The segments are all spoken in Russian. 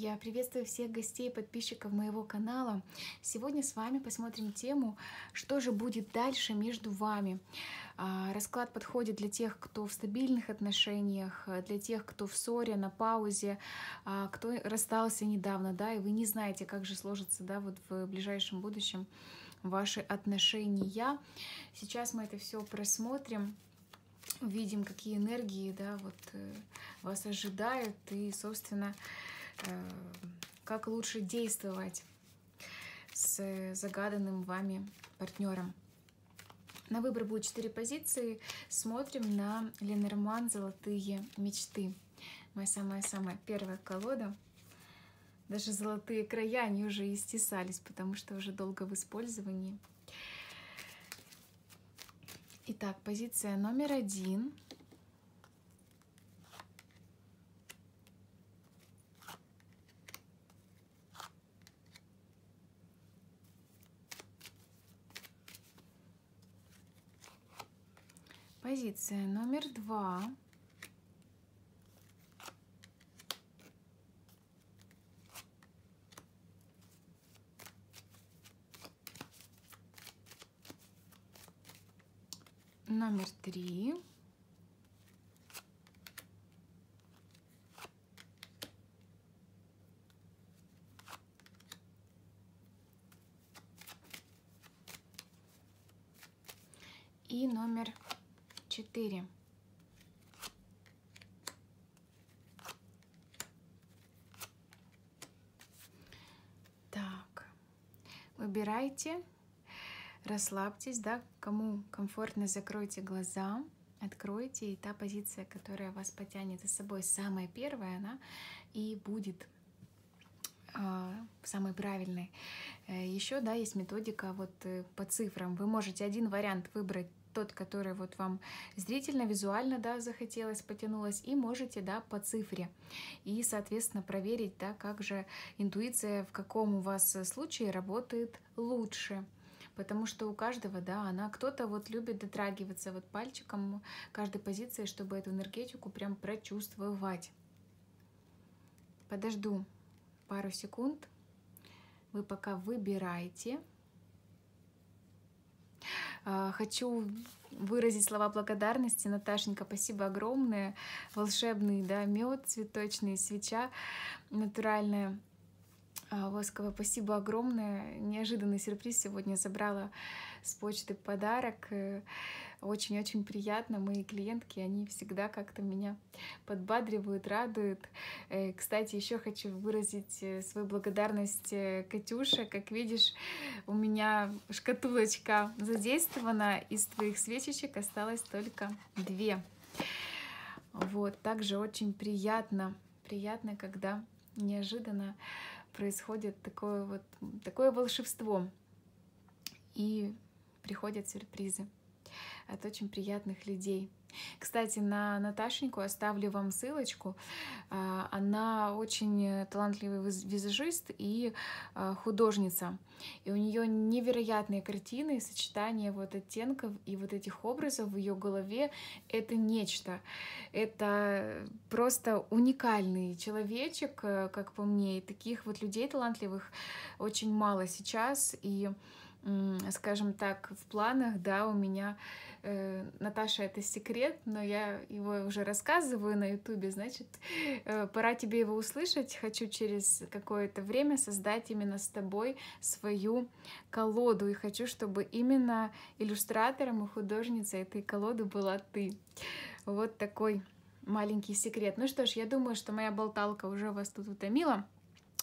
Я приветствую всех гостей и подписчиков моего канала. Сегодня с вами посмотрим тему, что же будет дальше между вами. А, расклад подходит для тех, кто в стабильных отношениях, для тех, кто в ссоре, на паузе, а, кто расстался недавно, да, и вы не знаете, как же сложится, да, вот в ближайшем будущем ваши отношения. Сейчас мы это все просмотрим видим, какие энергии да, вот, э, вас ожидают, и, собственно, Э, как лучше действовать с загаданным вами партнером. На выбор будет 4 позиции. Смотрим на Ленорман «Золотые мечты». Моя самая-самая первая колода. Даже золотые края, они уже истесались, потому что уже долго в использовании. Итак, позиция номер один — Позиция номер два. 4. Так, выбирайте, расслабьтесь, да, кому комфортно закройте глаза, откройте, и та позиция, которая вас потянет за собой, самая первая, она и будет а, самый правильный. Э, Еще, да, есть методика вот э, по цифрам. Вы можете один вариант выбрать тот, который вот вам зрительно, визуально, да, захотелось, потянулось, и можете, да, по цифре. И, соответственно, проверить, да, как же интуиция в каком у вас случае работает лучше потому что у каждого, да, она кто-то вот любит дотрагиваться вот пальчиком каждой позиции, чтобы эту энергетику прям прочувствовать. Подожду пару секунд. Вы пока выбираете. А, хочу выразить слова благодарности. Наташенька, спасибо огромное. Волшебный да, мед, цветочные свеча, натуральная. Воскова, а, спасибо огромное. Неожиданный сюрприз сегодня забрала с почты подарок. Э, очень-очень приятно. Мои клиентки, они всегда как-то меня подбадривают, радуют. Э, кстати, еще хочу выразить э, свою благодарность Катюше. Как видишь, у меня шкатулочка задействована. Из твоих свечечек осталось только две. Вот, также очень приятно, приятно, когда неожиданно происходит такое вот такое волшебство. И приходят сюрпризы от очень приятных людей. Кстати, на Наташеньку оставлю вам ссылочку. А, она очень талантливый визажист и а, художница. И у нее невероятные картины, сочетание вот оттенков и вот этих образов в ее голове — это нечто. Это просто уникальный человечек, э, как по мне. И таких вот людей талантливых очень мало сейчас. И скажем так, в планах, да, у меня, э, Наташа, это секрет, но я его уже рассказываю на Ютубе, значит, э, пора тебе его услышать. Хочу через какое-то время создать именно с тобой свою колоду, и хочу, чтобы именно иллюстратором и художницей этой колоды была ты. Вот такой маленький секрет. Ну что ж, я думаю, что моя болталка уже вас тут утомила.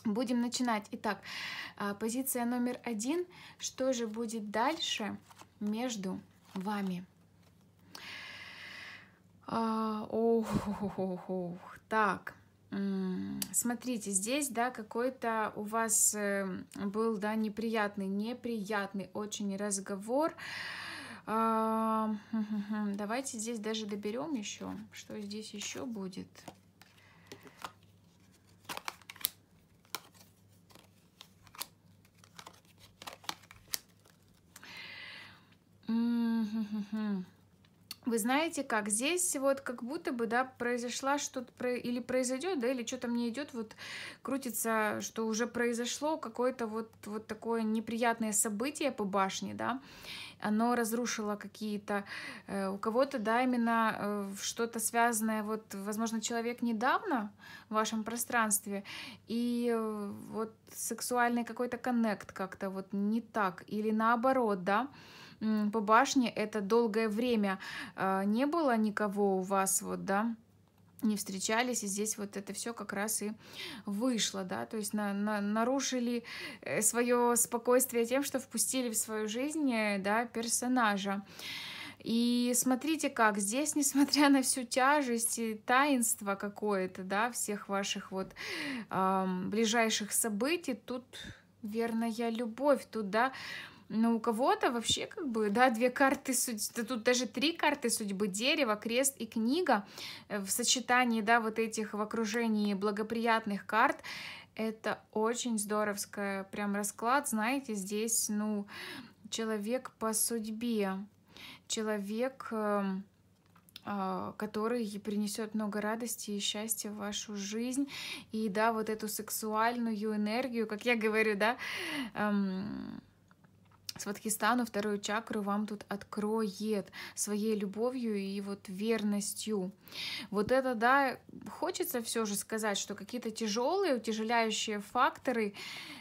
Будем начинать. Итак, а, позиция номер один. Что же будет дальше между вами? А, ох, так. Смотрите, здесь, да, какой-то у вас эм, был, да, неприятный, неприятный очень разговор. А, хм, хм, хм. Давайте здесь даже доберем еще, что здесь еще будет. Угу. Вы знаете, как здесь вот как будто бы, да, произошла что-то, или произойдет, да, или что-то мне идет, вот крутится, что уже произошло какое-то вот, вот такое неприятное событие по башне, да, оно разрушило какие-то, э, у кого-то, да, именно э, что-то связанное, вот, возможно, человек недавно в вашем пространстве, и э, вот сексуальный какой-то коннект как-то вот не так, или наоборот, да, э, по башне это долгое время а, не было никого у вас, вот, да, не встречались, и здесь вот это все как раз и вышло, да, то есть на, на, нарушили э, свое спокойствие тем, что впустили в свою жизнь, э, да, персонажа. И смотрите как, здесь, несмотря на всю тяжесть и таинство какое-то, да, всех ваших вот эм, ближайших событий, тут верная любовь, тут, да, но у кого-то вообще как бы, да, две карты судьбы, да тут даже три карты судьбы, дерево, крест и книга э, в сочетании, да, вот этих в окружении благоприятных карт, это очень здоровская прям расклад, знаете, здесь, ну, человек по судьбе, человек, эм, а, который принесет много радости и счастья в вашу жизнь. И да, вот эту сексуальную энергию, как я говорю, да, эм, Сватхистану вторую чакру вам тут откроет своей любовью и вот верностью. Вот это, да, хочется все же сказать, что какие-то тяжелые, утяжеляющие факторы,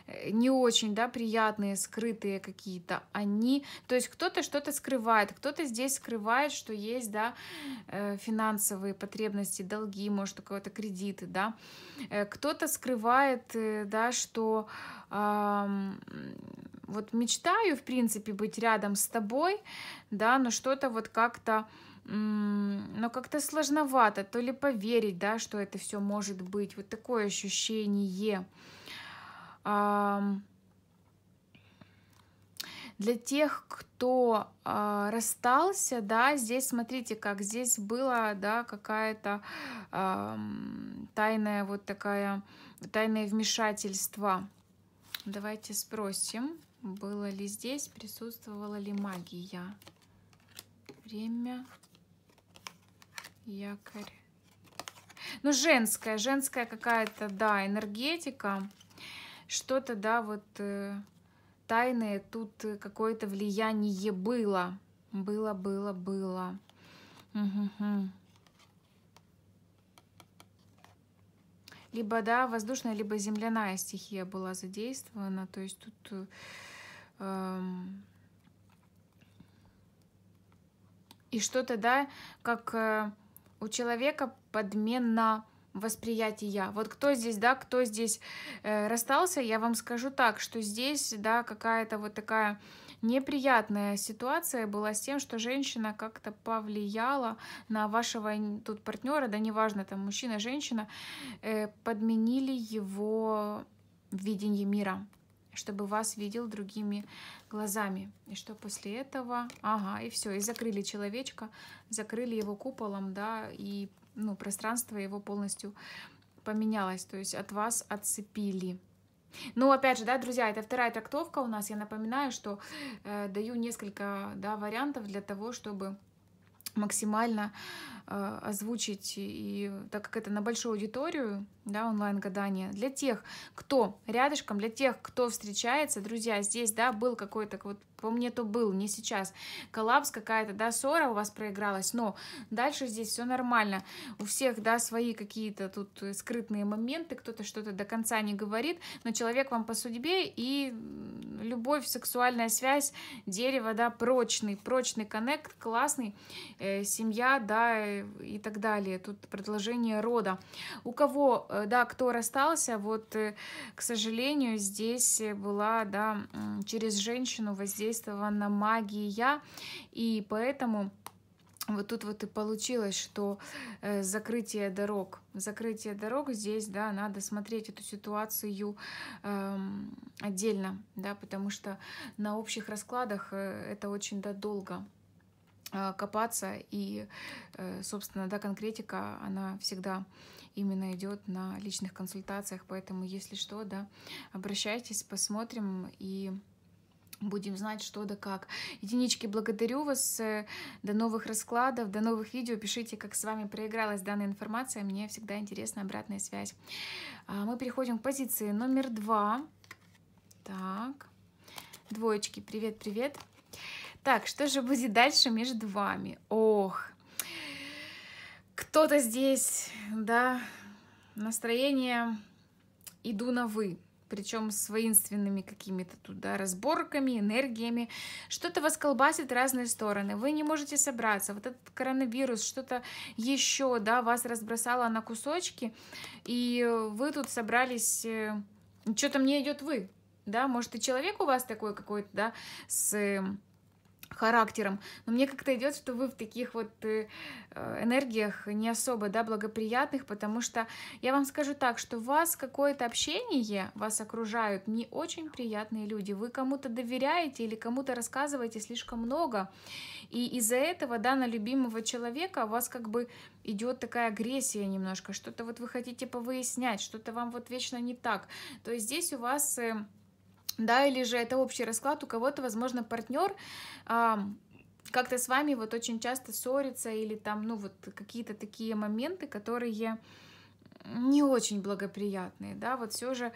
э, не очень, да, приятные, скрытые какие-то, они, то есть кто-то что-то скрывает, кто-то здесь скрывает, что есть, да, э, финансовые потребности, долги, может, у кого-то кредиты, да, э, кто-то скрывает, да, что вот мечтаю, в принципе, быть рядом с тобой, да, но что-то вот как-то, но как-то сложновато, то ли поверить, да, что это все может быть, вот такое ощущение. Для тех, кто э, расстался, да, здесь смотрите, как здесь была, да, какая-то э, тайная вот такая тайное вмешательство. Давайте спросим. Было ли здесь, присутствовала ли магия? Время. Якорь. Ну, женская, женская какая-то, да, энергетика. Что-то, да, вот э, тайное тут какое-то влияние было. Было, было, было. Угу. Либо, да, воздушная, либо земляная стихия была задействована. То есть тут э, и что-то, да, как э, у человека подмена восприятия я. Вот кто здесь, да, кто здесь э, расстался, я вам скажу так, что здесь, да, какая-то вот такая неприятная ситуация была с тем, что женщина как-то повлияла на вашего тут партнера, да, неважно, там мужчина, женщина, э, подменили его видение мира чтобы вас видел другими глазами. И что после этого? Ага, и все, и закрыли человечка, закрыли его куполом, да, и ну, пространство его полностью поменялось, то есть от вас отцепили. Ну, опять же, да, друзья, это вторая трактовка у нас. Я напоминаю, что э, даю несколько да, вариантов для того, чтобы максимально а, озвучить, и так как это на большую аудиторию, да, онлайн-гадание, для тех, кто рядышком, для тех, кто встречается, друзья, здесь, да, был какой-то вот по мне то был, не сейчас. Коллапс какая-то, да, ссора у вас проигралась, но дальше здесь все нормально. У всех, да, свои какие-то тут э, скрытные моменты, кто-то что-то до конца не говорит, но человек вам по судьбе и любовь, сексуальная связь, дерево, да, прочный, прочный коннект, классный, э, семья, да, э, и так далее. Тут продолжение рода. У кого, э, да, кто расстался, вот, к сожалению, здесь была, да, через женщину воздействие задействована магия, и поэтому вот тут вот и получилось, что э, закрытие дорог, закрытие дорог здесь, да, надо смотреть эту ситуацию эм, отдельно, да, потому что на общих раскладах э, это очень да, долго э, копаться и, собственно, да, конкретика, она всегда именно идет на личных консультациях, поэтому, если что, да, обращайтесь, посмотрим и Будем знать, что да как. Единички, благодарю вас. Э, до новых раскладов, до новых видео. Пишите, как с вами проигралась данная информация. Мне всегда интересна обратная связь. А, мы переходим к позиции номер два. Так. Двоечки, привет, привет. Так, что же будет дальше между вами? Ох, кто-то здесь, да, настроение иду на вы причем с воинственными какими-то туда разборками, энергиями. Что-то вас колбасит разные стороны, вы не можете собраться. Вот этот коронавирус, что-то еще, да, вас разбросало на кусочки, и вы тут собрались... Э, что-то мне идет вы, да, может и человек у вас такой какой-то, да, с характером. Но мне как-то идет, что вы в таких вот э, энергиях не особо да, благоприятных, потому что я вам скажу так, что вас какое-то общение, вас окружают не очень приятные люди. Вы кому-то доверяете или кому-то рассказываете слишком много. И из-за этого да, на любимого человека у вас как бы идет такая агрессия немножко. Что-то вот вы хотите повыяснять, что-то вам вот вечно не так. То есть здесь у вас э, да, или же это общий расклад, у кого-то, возможно, партнер а, как-то с вами вот очень часто ссорится, или там, ну, вот какие-то такие моменты, которые не очень благоприятные, да, вот все же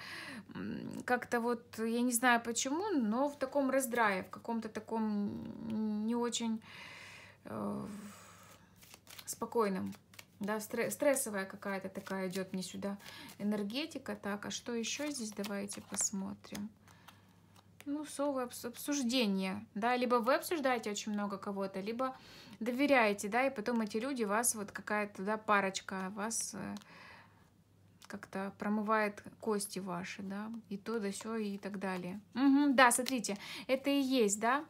как-то вот, я не знаю почему, но в таком раздрае, в каком-то таком не очень э, спокойном, да, стрессовая какая-то такая идет мне сюда энергетика, так, а что еще здесь, давайте посмотрим ну, совы обсуждения, да, либо вы обсуждаете очень много кого-то, либо доверяете, да, и потом эти люди вас, вот какая-то, да, парочка вас э, как-то промывает кости ваши, да, и то, да, все и так далее. Угу, да, смотрите, это и есть, да,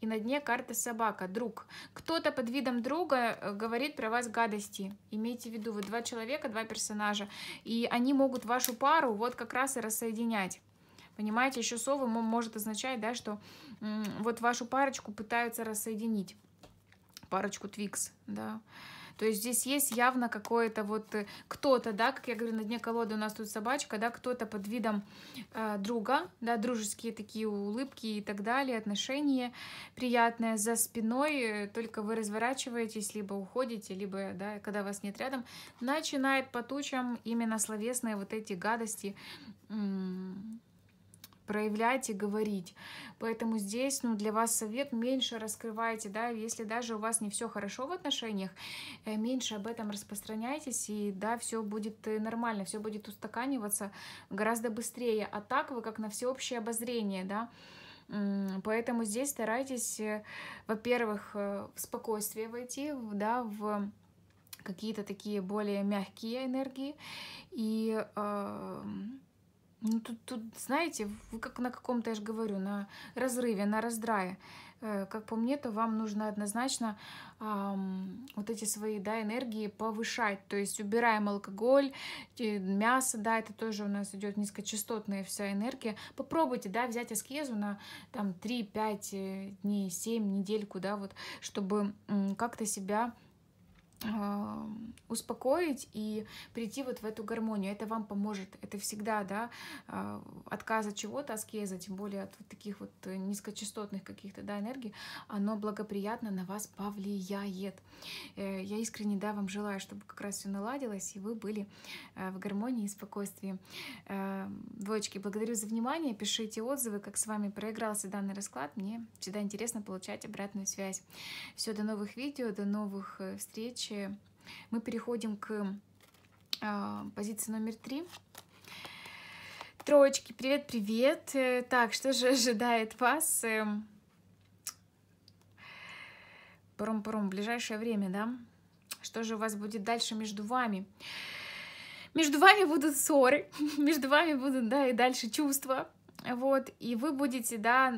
и на дне карта собака, друг. Кто-то под видом друга э, говорит про вас гадости. Имейте в виду, вы два человека, два персонажа, и они могут вашу пару вот как раз и рассоединять. Понимаете, еще совы может означать, да, что вот вашу парочку пытаются рассоединить. Парочку Твикс, да. То есть здесь есть явно какое-то вот э, кто-то, да, как я говорю, на дне колоды у нас тут собачка, да, кто-то под видом э, друга, да, дружеские такие улыбки и так далее, отношения приятные за спиной, э, только вы разворачиваетесь, либо уходите, либо, да, когда вас нет рядом, начинает по тучам именно словесные вот эти гадости, проявлять и говорить. Поэтому здесь ну, для вас совет меньше раскрывайте, да, если даже у вас не все хорошо в отношениях, э, меньше об этом распространяйтесь, и да, все будет э, нормально, все будет устаканиваться гораздо быстрее. А так вы как на всеобщее обозрение, да, Поэтому здесь старайтесь, э, во-первых, в спокойствие войти, да, в какие-то такие более мягкие энергии и э, ну, тут, тут, знаете, вы как на каком-то, я же говорю, на разрыве, на раздрае. Э, как по мне, то вам нужно однозначно эм, вот эти свои да, энергии повышать. То есть убираем алкоголь, мясо, да, это тоже у нас идет низкочастотная вся энергия. Попробуйте, да, взять аскезу на там 3-5 э, дней, 7 недельку, да, вот, чтобы как-то себя успокоить и прийти вот в эту гармонию. Это вам поможет. Это всегда, да, а, отказ от чего-то, аскеза, тем более от вот таких вот э, низкочастотных каких-то, да, энергий, оно благоприятно на вас повлияет. Э, я искренне, да, вам желаю, чтобы как раз все наладилось, и вы были э, в гармонии и спокойствии. Эм, двоечки, благодарю за внимание. Пишите отзывы, как с вами проигрался данный расклад. Мне всегда интересно получать обратную связь. Все, до новых видео, до новых встреч следующее. Мы переходим к э, позиции номер три. Троечки, привет-привет. Э, так, что же ожидает вас? Эм? Паром-паром, ближайшее время, да? Что же у вас будет дальше между вами? Между вами будут ссоры, между вами будут, да, и дальше чувства. Вот, и вы будете, да,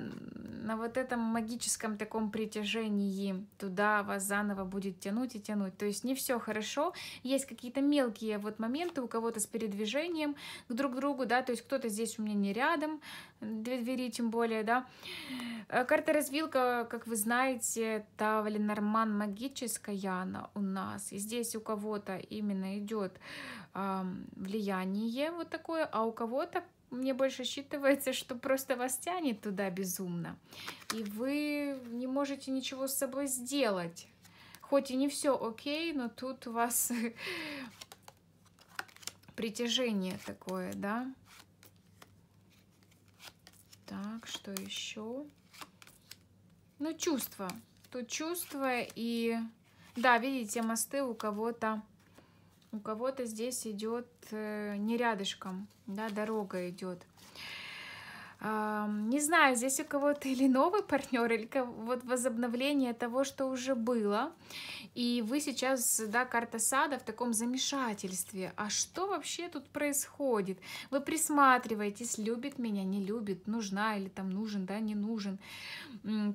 на вот этом магическом таком притяжении туда вас заново будет тянуть и тянуть. То есть не все хорошо, есть какие-то мелкие вот моменты у кого-то с передвижением к друг другу, да, то есть кто-то здесь у меня не рядом, две двери тем более, да. Э, карта развилка, как вы знаете, та Валенорман магическая она у нас, и здесь у кого-то именно идет э, влияние вот такое, а у кого-то мне больше считывается, что просто вас тянет туда безумно, и вы не можете ничего с собой сделать. Хоть и не все окей, но тут у вас притяжение такое, да? Так, что еще? Ну, чувство. Тут чувство и... Да, видите, мосты у кого-то у кого-то здесь идет э, не рядышком, да, дорога идет. Не знаю, здесь у кого-то или новый партнер, или вот возобновление того, что уже было. И вы сейчас, да, карта сада в таком замешательстве. А что вообще тут происходит? Вы присматриваетесь, любит меня, не любит, нужна или там нужен, да, не нужен.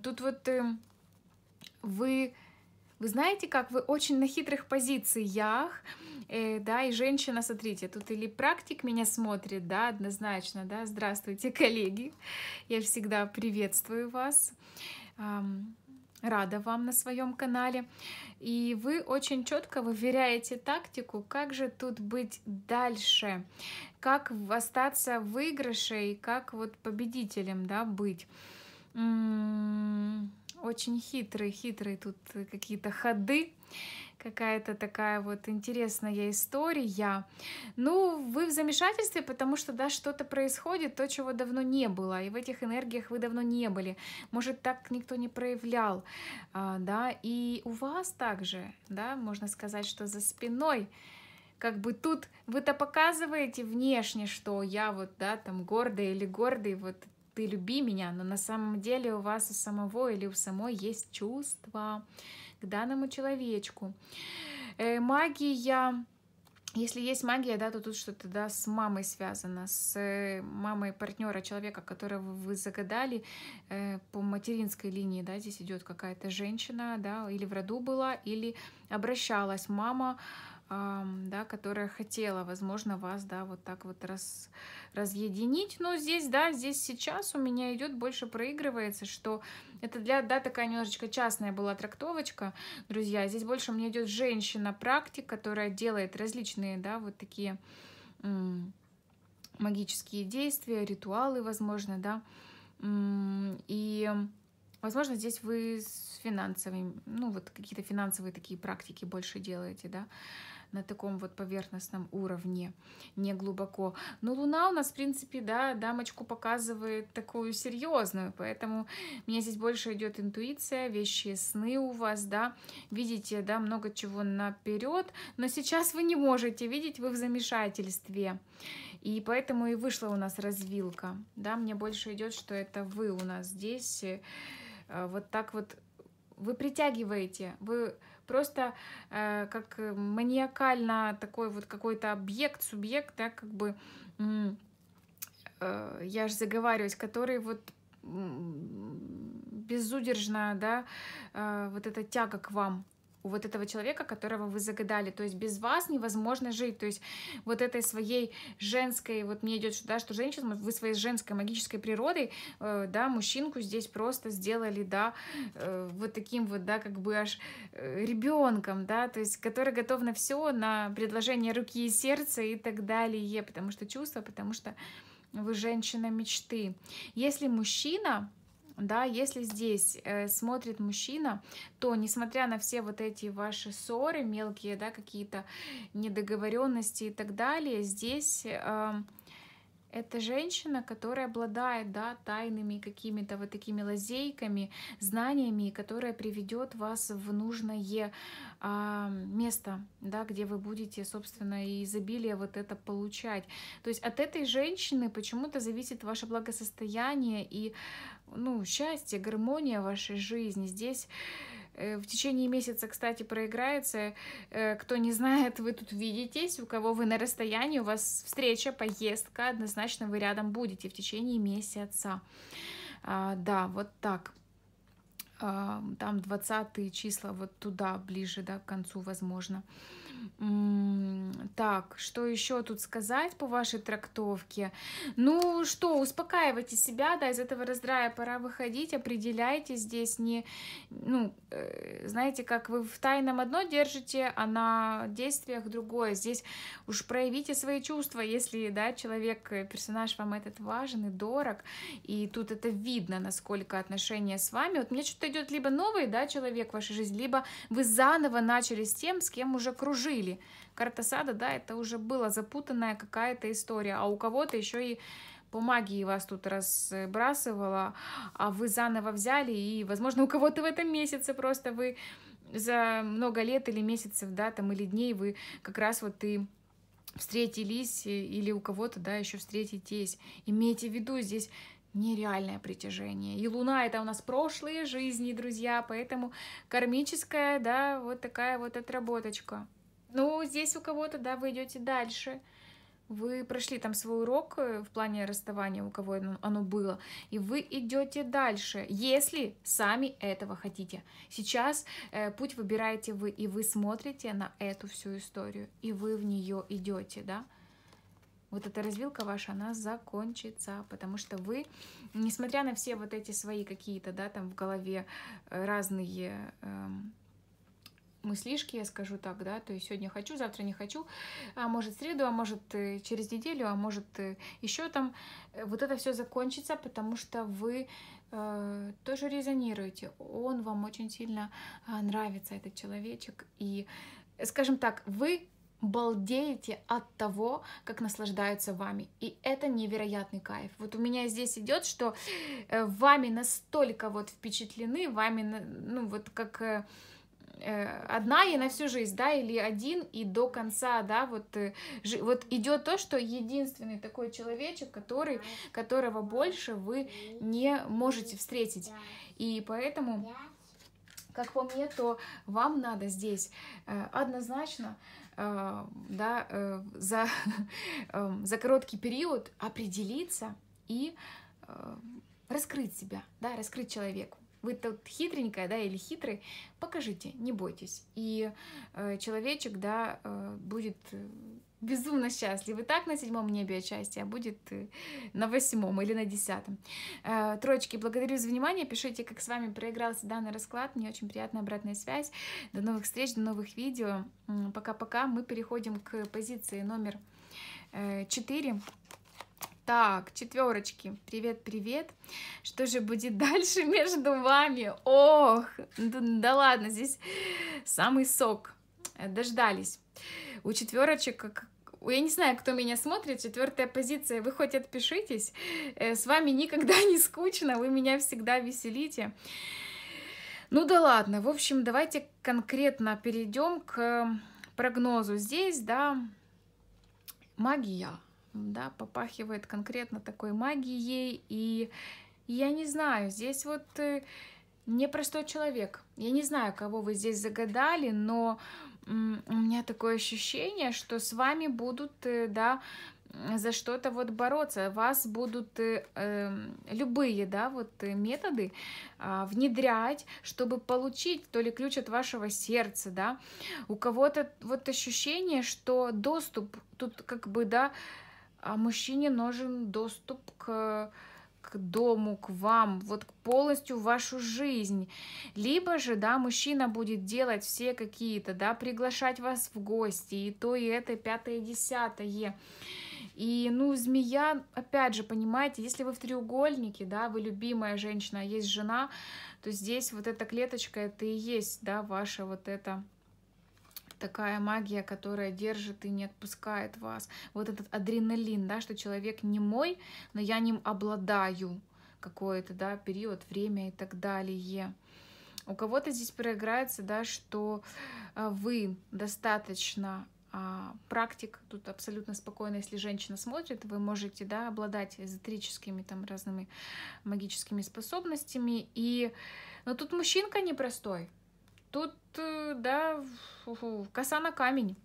Тут вот э, вы вы знаете, как вы очень на хитрых позициях, э, да, и женщина, смотрите, тут или практик меня смотрит, да, однозначно, да, здравствуйте, коллеги, я всегда приветствую вас, эм, рада вам на своем канале, и вы очень четко выверяете тактику, как же тут быть дальше, как остаться в как вот победителем, да, быть очень хитрые, хитрые тут какие-то ходы, какая-то такая вот интересная история. Ну, вы в замешательстве, потому что, да, что-то происходит, то, чего давно не было, и в этих энергиях вы давно не были. Может, так никто не проявлял, а, да, и у вас также, да, можно сказать, что за спиной как бы тут вы-то показываете внешне, что я вот, да, там гордая или гордый, вот ты люби меня, но на самом деле у вас у самого или у самой есть чувства к данному человечку. Э, магия если есть магия, да, то тут что-то да, с мамой связано, с э, мамой партнера человека, которого вы загадали э, по материнской линии, да, здесь идет какая-то женщина, да, или в роду была, или обращалась мама да, которая хотела, возможно, вас, да, вот так вот раз, разъединить. Но здесь, да, здесь сейчас у меня идет больше проигрывается, что это для, да, такая немножечко частная была трактовочка, друзья. Здесь больше мне идет женщина-практик, которая делает различные, да, вот такие магические действия, ритуалы, возможно, да. И, возможно, здесь вы с финансовыми, ну, вот какие-то финансовые такие практики больше делаете, да на таком вот поверхностном уровне, не глубоко. Но Луна у нас, в принципе, да, дамочку показывает такую серьезную, поэтому мне здесь больше идет интуиция, вещи, сны у вас, да, видите, да, много чего наперед, но сейчас вы не можете видеть, вы в замешательстве. И поэтому и вышла у нас развилка, да, мне больше идет, что это вы у нас здесь, э, вот так вот вы притягиваете, вы просто э, как маниакально такой вот какой-то объект, субъект, да, как бы, э, я же заговариваюсь, который вот безудержно да, э, вот эта тяга к вам, у вот этого человека, которого вы загадали. То есть без вас невозможно жить. То есть вот этой своей женской, вот мне идет сюда, что женщина, вы своей женской магической природой, э, да, мужчинку здесь просто сделали, да, э, вот таким вот, да, как бы аж э, ребенком, да, то есть который готов на все, на предложение руки и сердца и так далее, потому что чувства, потому что вы женщина мечты. Если мужчина да, если здесь э, смотрит мужчина, то несмотря на все вот эти ваши ссоры мелкие, да, какие-то недоговоренности и так далее, здесь э, это женщина, которая обладает, да, тайными какими-то вот такими лазейками, знаниями, которая приведет вас в нужное э, место, да, где вы будете, собственно, и изобилие вот это получать. То есть от этой женщины почему-то зависит ваше благосостояние и ну, счастье, гармония в вашей жизни. Здесь э, в течение месяца, кстати, проиграется. Э, кто не знает, вы тут видитесь, у кого вы на расстоянии, у вас встреча, поездка, однозначно вы рядом будете в течение месяца. А, да, вот так. Там 20 числа, вот туда ближе, да, к концу, Возможно. Так, что еще тут сказать по вашей трактовке? Ну что, успокаивайте себя, да, из этого раздрая пора выходить, определяйте здесь не, ну, э, знаете, как вы в тайном одно держите, а на действиях другое. Здесь уж проявите свои чувства, если, да, человек, э, персонаж вам этот важен и дорог, и тут это видно, насколько отношения с вами. Вот мне что-то идет либо новый, да, человек в вашей жизни, либо вы заново начали с тем, с кем уже кружили жили. Карта сада, да, это уже была запутанная какая-то история, а у кого-то еще и по магии вас тут разбрасывала, а вы заново взяли, и, возможно, у кого-то в этом месяце просто вы за много лет или месяцев, да, там, или дней вы как раз вот и встретились, э, или у кого-то, да, еще встретитесь. Имейте в виду, здесь нереальное притяжение. И Луна — это у нас прошлые жизни, друзья, поэтому кармическая, да, вот такая вот отработочка. Ну, здесь у кого-то, да, вы идете дальше. Вы прошли там свой урок э, в плане расставания, у кого оно было, и вы идете дальше, если сами этого хотите. Сейчас э, путь выбираете вы, и вы смотрите на эту всю историю, и вы в нее идете, да? вот эта развилка ваша, она закончится, потому что вы, несмотря на все вот эти свои какие-то, да, там в голове э, разные эм, мыслишки, я скажу так, да, то есть сегодня хочу, завтра не хочу, а может среду, а может э, через неделю, а может э, еще там. Э, вот это все закончится, потому что вы э, тоже резонируете. Он вам очень сильно а, нравится, этот человечек. И, скажем так, вы балдеете от того, как наслаждаются вами. И это невероятный кайф. Вот у меня здесь идет, что вами настолько вот впечатлены, вами, ну вот как Э, одна и на всю жизнь, да, или один и до конца, да, вот, э, вот идет то, что единственный такой человечек, который, которого больше вы не можете встретить. И поэтому, как по мне, то вам надо здесь э, однозначно да, за, эм, за короткий период определиться и раскрыть себя, да, раскрыть человеку вы тут хитренькая, да, или хитрый, покажите, не бойтесь. И э, человечек, да, э, будет э, безумно счастлив. И так на седьмом небе отчасти, а будет э, на восьмом или на десятом. Э, Троечки, благодарю за внимание. Пишите, как с вами проигрался данный расклад. Мне очень приятная обратная связь. До новых встреч, до новых видео. Пока-пока. Мы переходим к позиции номер четыре. Так, четверочки, привет-привет. Что же будет дальше между вами? Ох, да, да ладно, здесь самый сок. Э, дождались. У четверочек, я не знаю, кто меня смотрит, четвертая позиция, вы хоть отпишитесь, э, с вами никогда не скучно, вы меня всегда веселите. Ну да ладно, в общем, давайте конкретно перейдем к прогнозу. Здесь, да, магия, да, попахивает конкретно такой магией, и я не знаю, здесь вот э, непростой человек. Я не знаю, кого вы здесь загадали, но у меня такое ощущение, что с вами будут, э, да, за что-то вот бороться. Вас будут э, эм, любые, да, вот э, методы э, внедрять, чтобы получить то ли ключ от вашего сердца, да. У кого-то вот ощущение, что доступ тут как бы, да, э, а мужчине нужен доступ к к дому, к вам, вот полностью в вашу жизнь. Либо же, да, мужчина будет делать все какие-то, да, приглашать вас в гости, и то, и это, пятое, десятое. И, ну, змея, опять же, понимаете, если вы в треугольнике, да, вы любимая женщина, а есть жена, то здесь вот эта клеточка, это и есть, да, ваша вот эта такая магия, которая держит и не отпускает вас. Вот этот адреналин, да, что человек не мой, но я ним обладаю какой-то, да, период, время и так далее. У кого-то здесь проиграется, да, что э, вы достаточно а, практик, тут абсолютно спокойно, если женщина смотрит, вы можете, да, обладать эзотерическими там разными магическими способностями, и, но ну, тут мужчинка непростой, Тут, э, да, коса на камень.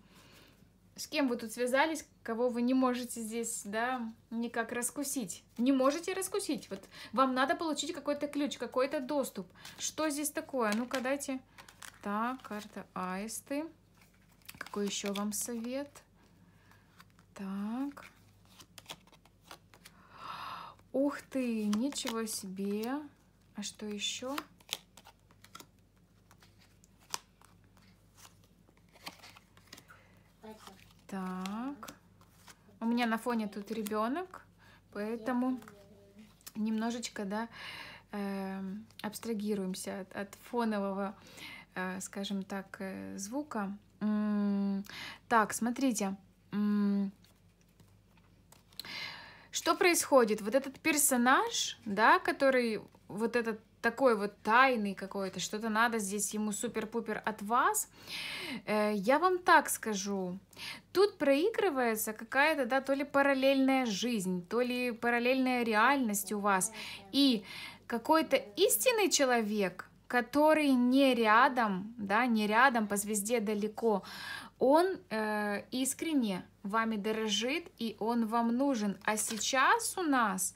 С кем вы тут связались, кого вы не можете здесь, да, никак раскусить. Не можете раскусить. Вот вам надо получить какой-то ключ, какой-то доступ. Что здесь такое? Ну-ка, дайте. Так, карта аисты. Какой еще вам совет? Так. Ух ты, ничего себе. А что еще? Так. У меня на фоне тут ребенок, поэтому немножечко, да, э, абстрагируемся от, от фонового, э, скажем так, э, звука. М -м так, смотрите. М что происходит? Вот этот персонаж, да, который вот этот такой вот тайный какой-то, что-то надо здесь ему супер-пупер от вас, э, я вам так скажу. Тут проигрывается какая-то, да, то ли параллельная жизнь, то ли параллельная реальность у вас. И какой-то истинный человек, который не рядом, да, не рядом, по звезде далеко, он э, искренне вами дорожит, и он вам нужен. А сейчас у нас...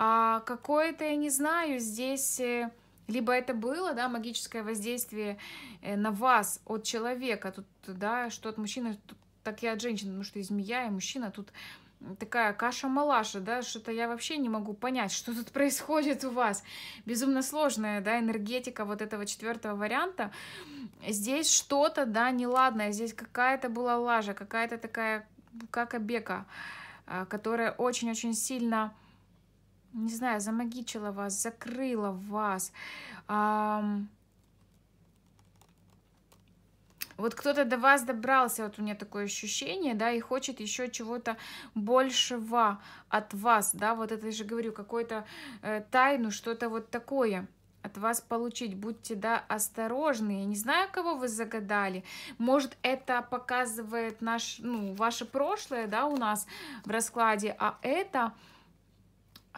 А какое-то, я не знаю, здесь... Э, либо это было, да, магическое воздействие э, на вас от человека, тут, да, что от мужчины, так и от женщины, потому что и змея, и мужчина, тут такая каша-малаша, да, что-то я вообще не могу понять, что тут происходит у вас. Безумно сложная, да, энергетика вот этого четвертого варианта. Здесь что-то, да, неладное, здесь какая-то была лажа, какая-то такая, как обека, а, которая очень-очень сильно не знаю, замагичила вас, закрыла вас. Эм... Вот кто-то до вас добрался, вот у меня такое ощущение, да, и хочет еще чего-то большего от вас, да, вот это я же говорю, какую-то э, тайну, что-то вот такое от вас получить. Будьте, да, осторожны. Я не знаю, кого вы загадали. Может, это показывает наш, ну, ваше прошлое, да, у нас в раскладе, а это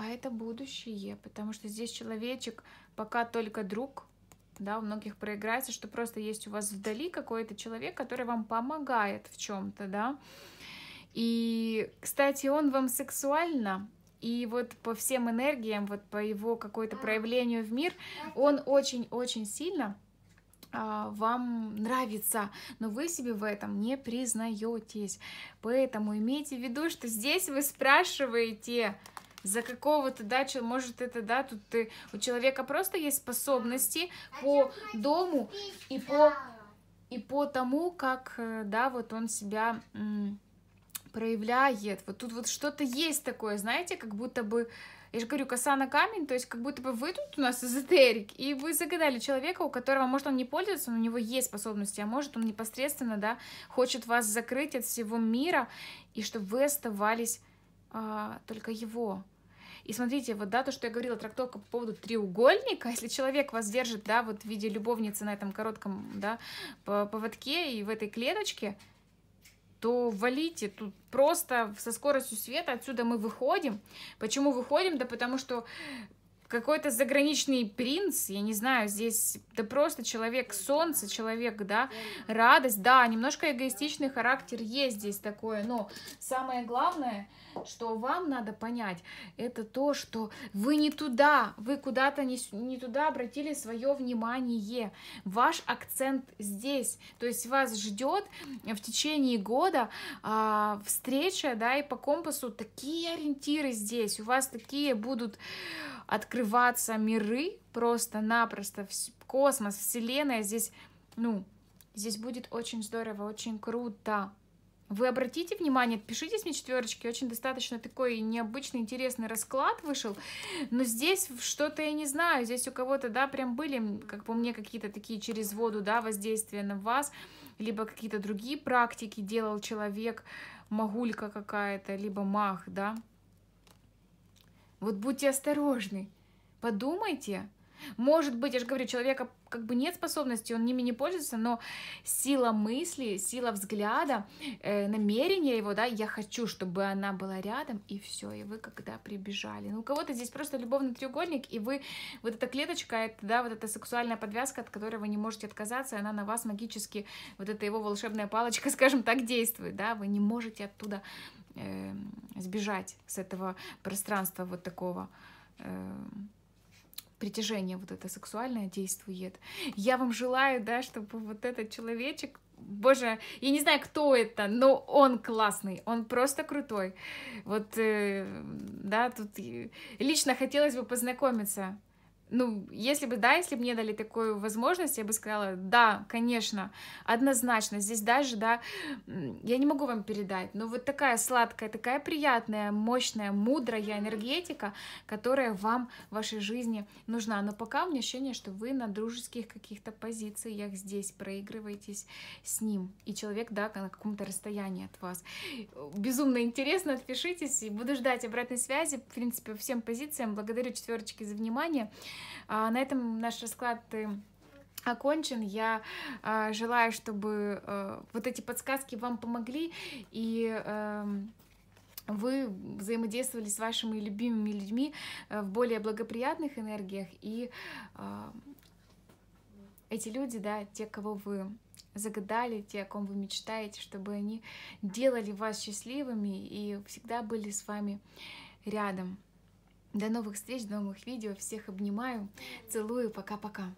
а это будущее, потому что здесь человечек пока только друг, да, у многих проиграется, что просто есть у вас вдали какой-то человек, который вам помогает в чем-то, да. И, кстати, он вам сексуально, и вот по всем энергиям, вот по его какой-то проявлению в мир, он очень-очень сильно а, вам нравится, но вы себе в этом не признаетесь. Поэтому имейте в виду, что здесь вы спрашиваете, за какого-то, да, может это, да, тут ты, у человека просто есть способности а по дому и по, и по тому, как, э, да, вот он себя проявляет. Вот тут вот что-то есть такое, знаете, как будто бы, я же говорю, коса на камень, то есть как будто бы вы тут у нас эзотерик, и вы загадали человека, у которого, может, он не пользуется, но у него есть способности, а может, он непосредственно, да, хочет вас закрыть от всего мира, и чтобы вы оставались а, только его. И смотрите, вот да, то, что я говорила, трактовка по поводу треугольника, если человек вас держит, да, вот в виде любовницы на этом коротком, да, поводке и в этой клеточке, то валите, тут просто со скоростью света отсюда мы выходим. Почему выходим? Да потому что какой-то заграничный принц, я не знаю, здесь да просто человек солнце, человек, да, радость, да, немножко эгоистичный характер есть здесь такое, но самое главное, что вам надо понять, это то, что вы не туда, вы куда-то не, не туда обратили свое внимание, ваш акцент здесь, то есть вас ждет в течение года а, встреча, да, и по компасу такие ориентиры здесь, у вас такие будут открываться миры просто-напросто, космос, вселенная здесь, ну, здесь будет очень здорово, очень круто. Вы обратите внимание, пишите мне четверочки, очень достаточно такой необычный, интересный расклад вышел, но здесь что-то я не знаю, здесь у кого-то, да, прям были, как по мне, какие-то такие через воду, да, воздействия на вас, либо какие-то другие практики делал человек, магулька какая-то, либо мах, да, вот будьте осторожны, подумайте. Может быть, я же говорю, человека как бы нет способности, он ними не пользуется, но сила мысли, сила взгляда, э, намерение его, да, я хочу, чтобы она была рядом, и все, и вы когда прибежали. Ну, у кого-то здесь просто любовный треугольник, и вы, вот эта клеточка, это, да, вот эта сексуальная подвязка, от которой вы не можете отказаться, она на вас магически, вот эта его волшебная палочка, скажем так, действует, да, вы не можете оттуда э, сбежать с этого пространства вот такого э, притяжения, вот это сексуальное действует. Я вам желаю, да, чтобы вот этот человечек боже, я не знаю, кто это, но он классный, он просто крутой. Вот, э, да, тут лично хотелось бы познакомиться ну, если бы, да, если бы мне дали такую возможность, я бы сказала, да, конечно, однозначно, здесь даже, да, я не могу вам передать, но вот такая сладкая, такая приятная, мощная, мудрая энергетика, которая вам в вашей жизни нужна. Но пока у меня ощущение, что вы на дружеских каких-то позициях здесь проигрываетесь с ним, и человек, да, на каком-то расстоянии от вас. Безумно интересно, отпишитесь, и буду ждать обратной связи, в принципе, всем позициям. Благодарю четверочки за внимание. А, на этом наш расклад окончен. Я э, желаю, чтобы э, вот эти подсказки вам помогли и э, вы взаимодействовали с вашими любимыми людьми э, в более благоприятных энергиях, и э, эти люди, да, те, кого вы загадали, те, о ком вы мечтаете, чтобы они делали вас счастливыми и всегда были с вами рядом. До новых встреч, до новых видео. Всех обнимаю, целую, пока-пока.